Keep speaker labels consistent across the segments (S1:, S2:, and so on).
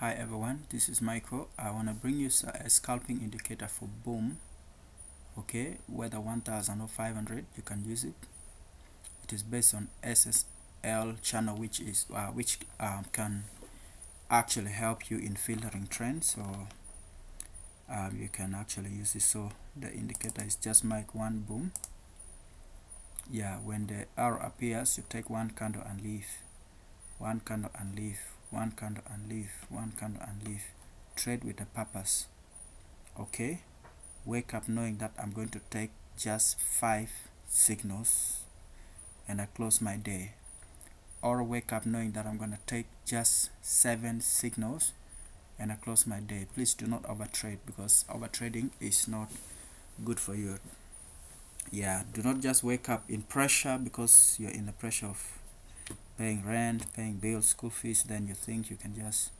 S1: Hi everyone, this is Michael. I want to bring you a scalping indicator for boom. Okay, whether 1000 or 500, you can use it. It is based on SSL channel, which is uh, which um, can actually help you in filtering trends. So um, you can actually use this. So the indicator is just make one boom. Yeah, when the arrow appears, you take one candle and leave. One candle and leave one candle and leave one candle and leave trade with a purpose okay wake up knowing that i'm going to take just five signals and i close my day or wake up knowing that i'm going to take just seven signals and i close my day please do not overtrade because overtrading is not good for you yeah do not just wake up in pressure because you're in the pressure of paying rent, paying bills, school fees, then you think you can just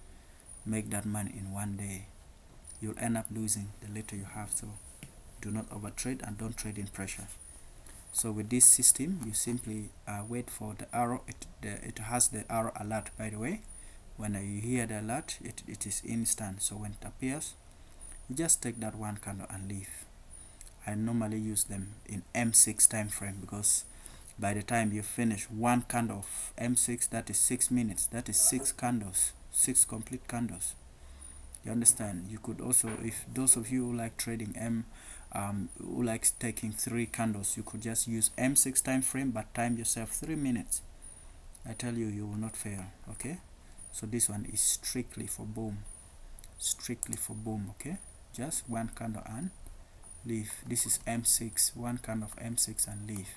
S1: make that money in one day. You'll end up losing the little you have. So do not overtrade and don't trade in pressure. So with this system, you simply uh, wait for the arrow. It, the, it has the arrow alert, by the way. When you hear the alert, it, it is instant. So when it appears, you just take that one candle and leave. I normally use them in M6 time frame because by the time you finish one candle of M6 that is six minutes that is six candles six complete candles you understand you could also if those of you who like trading M um, who likes taking three candles you could just use M6 time frame but time yourself three minutes I tell you you will not fail okay so this one is strictly for boom strictly for boom okay just one candle and leave this is M6 one candle of M6 and leave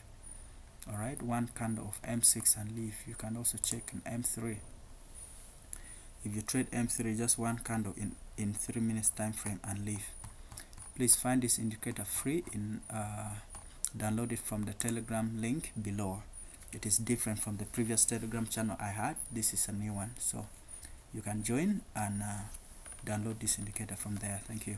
S1: all right one candle of m6 and leave you can also check in m3 if you trade m3 just one candle in in three minutes time frame and leave please find this indicator free in uh, download it from the telegram link below it is different from the previous telegram channel i had this is a new one so you can join and uh, download this indicator from there thank you